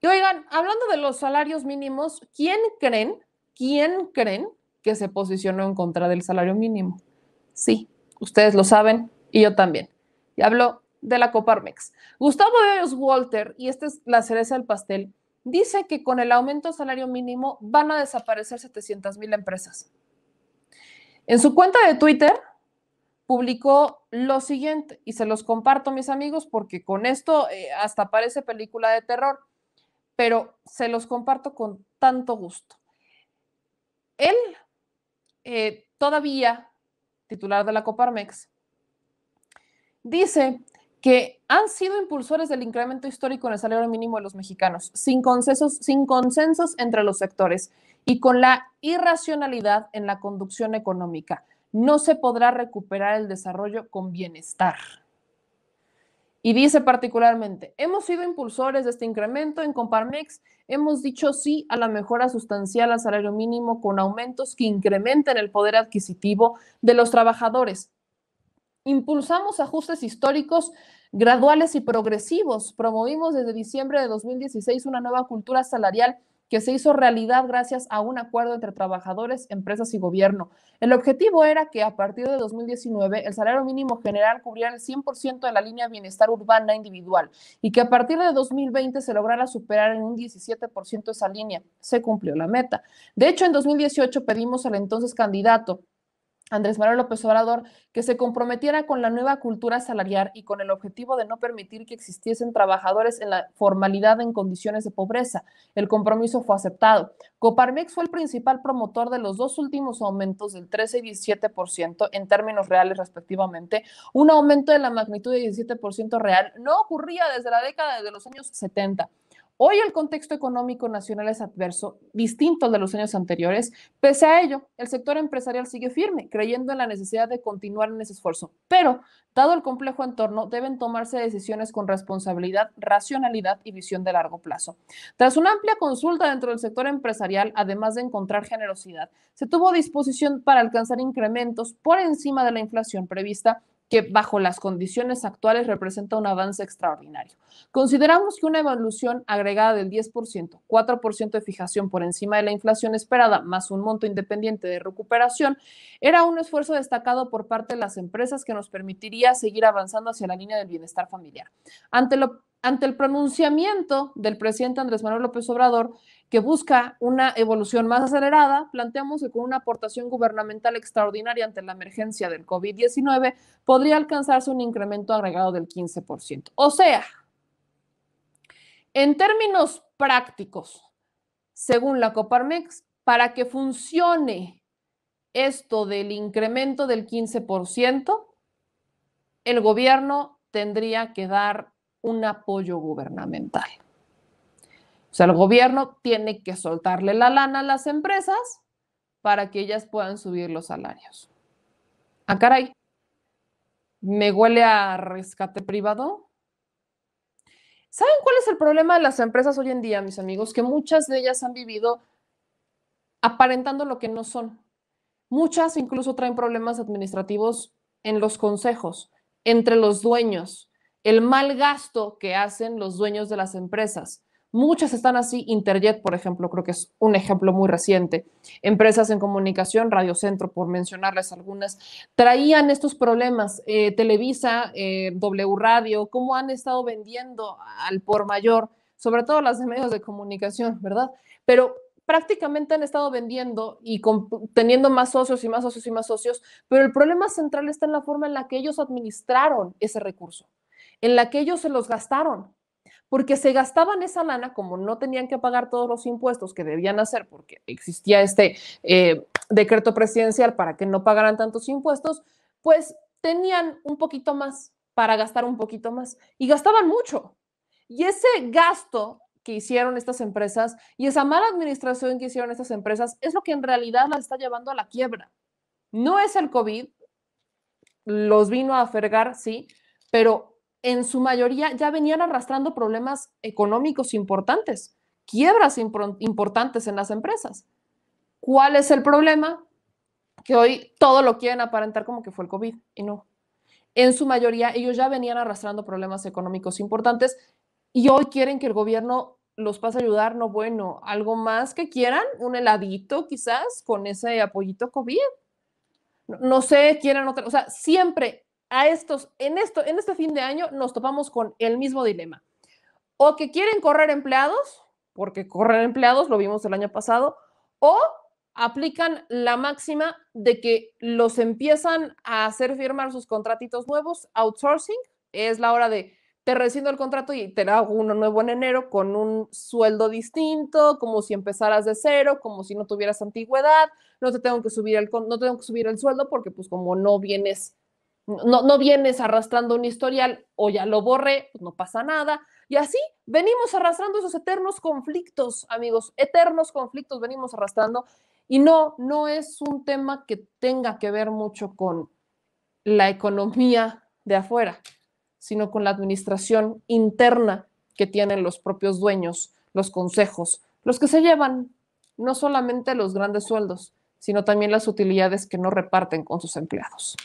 Y oigan, hablando de los salarios mínimos, ¿quién creen, quién creen que se posicionó en contra del salario mínimo? Sí, ustedes lo saben y yo también. Y hablo de la Coparmex. Gustavo los Walter, y esta es la cereza del pastel, dice que con el aumento del salario mínimo van a desaparecer 700 mil empresas. En su cuenta de Twitter, publicó lo siguiente, y se los comparto mis amigos, porque con esto eh, hasta parece película de terror, pero se los comparto con tanto gusto. Él, eh, todavía titular de la Coparmex, dice que han sido impulsores del incremento histórico en el salario mínimo de los mexicanos, sin consensos, sin consensos entre los sectores y con la irracionalidad en la conducción económica no se podrá recuperar el desarrollo con bienestar. Y dice particularmente, hemos sido impulsores de este incremento en Comparmex, hemos dicho sí a la mejora sustancial al salario mínimo con aumentos que incrementen el poder adquisitivo de los trabajadores. Impulsamos ajustes históricos graduales y progresivos. Promovimos desde diciembre de 2016 una nueva cultura salarial que se hizo realidad gracias a un acuerdo entre trabajadores, empresas y gobierno. El objetivo era que a partir de 2019 el salario mínimo general cubriera el 100% de la línea bienestar urbana individual y que a partir de 2020 se lograra superar en un 17% esa línea. Se cumplió la meta. De hecho, en 2018 pedimos al entonces candidato Andrés Manuel López Obrador que se comprometiera con la nueva cultura salarial y con el objetivo de no permitir que existiesen trabajadores en la formalidad en condiciones de pobreza. El compromiso fue aceptado. Coparmex fue el principal promotor de los dos últimos aumentos del 13 y 17% en términos reales respectivamente. Un aumento de la magnitud de 17% real no ocurría desde la década de los años 70. Hoy el contexto económico nacional es adverso, distinto al de los años anteriores. Pese a ello, el sector empresarial sigue firme, creyendo en la necesidad de continuar en ese esfuerzo. Pero, dado el complejo entorno, deben tomarse decisiones con responsabilidad, racionalidad y visión de largo plazo. Tras una amplia consulta dentro del sector empresarial, además de encontrar generosidad, se tuvo disposición para alcanzar incrementos por encima de la inflación prevista que bajo las condiciones actuales representa un avance extraordinario. Consideramos que una evolución agregada del 10%, 4% de fijación por encima de la inflación esperada, más un monto independiente de recuperación, era un esfuerzo destacado por parte de las empresas que nos permitiría seguir avanzando hacia la línea del bienestar familiar. Ante lo ante el pronunciamiento del presidente Andrés Manuel López Obrador, que busca una evolución más acelerada, planteamos que con una aportación gubernamental extraordinaria ante la emergencia del COVID-19 podría alcanzarse un incremento agregado del 15%. O sea, en términos prácticos, según la Coparmex, para que funcione esto del incremento del 15%, el gobierno tendría que dar un apoyo gubernamental. O sea, el gobierno tiene que soltarle la lana a las empresas para que ellas puedan subir los salarios. Ah, caray. Me huele a rescate privado. ¿Saben cuál es el problema de las empresas hoy en día, mis amigos? Que muchas de ellas han vivido aparentando lo que no son. Muchas incluso traen problemas administrativos en los consejos, entre los dueños, el mal gasto que hacen los dueños de las empresas Muchas están así. Interjet, por ejemplo, creo que es un ejemplo muy reciente. Empresas en comunicación, Radio Centro, por mencionarles algunas, traían estos problemas. Eh, Televisa, eh, W Radio, cómo han estado vendiendo al por mayor, sobre todo las de medios de comunicación, ¿verdad? Pero prácticamente han estado vendiendo y teniendo más socios y más socios y más socios, pero el problema central está en la forma en la que ellos administraron ese recurso, en la que ellos se los gastaron, porque se gastaban esa lana, como no tenían que pagar todos los impuestos que debían hacer, porque existía este eh, decreto presidencial para que no pagaran tantos impuestos, pues tenían un poquito más para gastar un poquito más y gastaban mucho. Y ese gasto que hicieron estas empresas y esa mala administración que hicieron estas empresas es lo que en realidad las está llevando a la quiebra. No es el COVID, los vino a aferrar sí, pero en su mayoría ya venían arrastrando problemas económicos importantes, quiebras importantes en las empresas. ¿Cuál es el problema? Que hoy todo lo quieren aparentar como que fue el COVID y no. En su mayoría ellos ya venían arrastrando problemas económicos importantes y hoy quieren que el gobierno los pase a ayudar, no bueno, algo más que quieran, un heladito quizás con ese apoyito COVID. No, sé, ¿quieren otra, o sea, siempre a estos, en, esto, en este fin de año nos topamos con el mismo dilema. O que quieren correr empleados, porque correr empleados lo vimos el año pasado, o aplican la máxima de que los empiezan a hacer firmar sus contratitos nuevos, outsourcing, es la hora de te rescindo el contrato y te hago uno nuevo en enero con un sueldo distinto, como si empezaras de cero, como si no tuvieras antigüedad, no te tengo que subir el, no tengo que subir el sueldo porque pues como no vienes no, vienes arrastrando un historial o ya lo borré, pues no pasa nada. Y así venimos arrastrando esos eternos conflictos, amigos, eternos conflictos venimos arrastrando. Y no, no es un tema que tenga que ver mucho con la economía de afuera, sino con la administración interna que tienen los propios dueños, los consejos, los que se llevan no solamente los grandes sueldos, sino también las utilidades que no reparten con sus empleados.